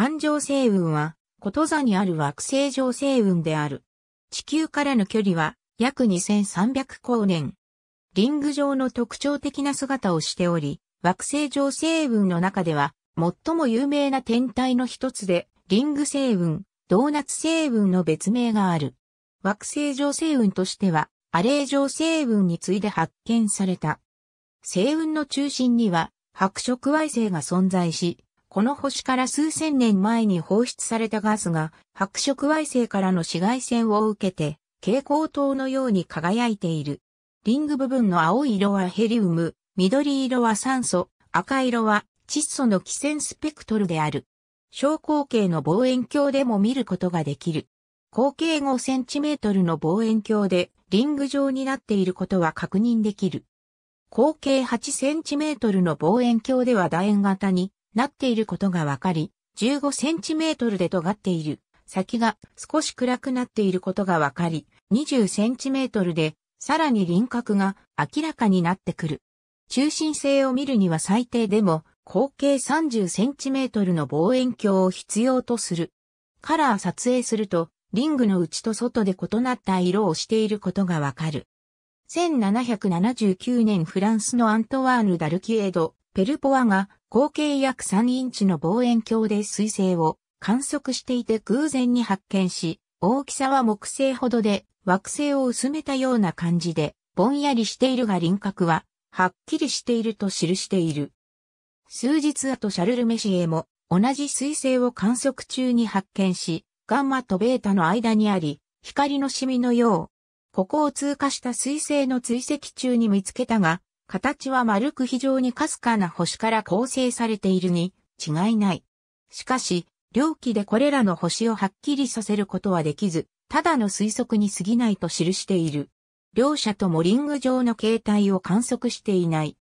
環状星雲は、こと座にある惑星上星雲である。地球からの距離は約2300光年。リング状の特徴的な姿をしており、惑星上星雲の中では最も有名な天体の一つで、リング星雲、ドーナツ星雲の別名がある。惑星上星雲としては、アレー上星雲に次いで発見された。星雲の中心には、白色矮星が存在し、この星から数千年前に放出されたガスが白色矮星からの紫外線を受けて蛍光灯のように輝いている。リング部分の青い色はヘリウム、緑色は酸素、赤色は窒素の寄線スペクトルである。小口径の望遠鏡でも見ることができる。口径 5cm の望遠鏡でリング状になっていることは確認できる。口径 8cm の望遠鏡では楕円型になっていることがわかり、15センチメートルで尖っている。先が少し暗くなっていることがわかり、20センチメートルで、さらに輪郭が明らかになってくる。中心性を見るには最低でも、合計30センチメートルの望遠鏡を必要とする。カラー撮影すると、リングの内と外で異なった色をしていることがわかる。1779年フランスのアントワーヌ・ダルキエード、ペルポワが合計約3インチの望遠鏡で彗星を観測していて偶然に発見し、大きさは木星ほどで惑星を薄めたような感じで、ぼんやりしているが輪郭は、はっきりしていると記している。数日後シャルル・メシエも同じ彗星を観測中に発見し、ガンマとベータの間にあり、光のシミのよう。ここを通過した彗星の追跡中に見つけたが、形は丸く非常にかすかな星から構成されているに違いない。しかし、両機でこれらの星をはっきりさせることはできず、ただの推測に過ぎないと記している。両者ともリング上の形態を観測していない。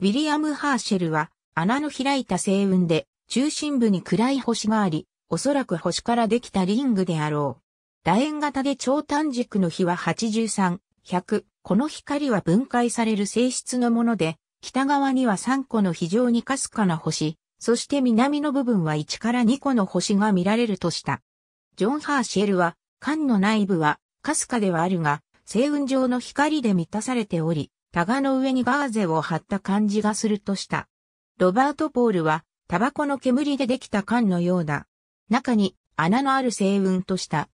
ウィリアム・ハーシェルは、穴の開いた星雲で、中心部に暗い星があり、おそらく星からできたリングであろう。楕円型で超短軸の比は83、100、この光は分解される性質のもので、北側には3個の非常にかすかな星、そして南の部分は1から2個の星が見られるとした。ジョン・ハーシェルは、缶の内部は、かすかではあるが、星雲状の光で満たされており、タガの上にガーゼを貼った感じがするとした。ロバート・ポールは、タバコの煙でできた缶のようだ。中に穴のある星雲とした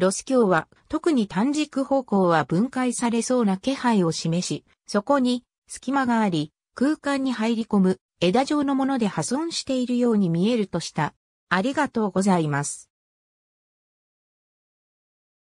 ロス鏡は特に単軸方向は分解されそうな気配を示し、そこに隙間があり、空間に入り込む枝状のもので破損しているように見えるとした。ありがとうございます。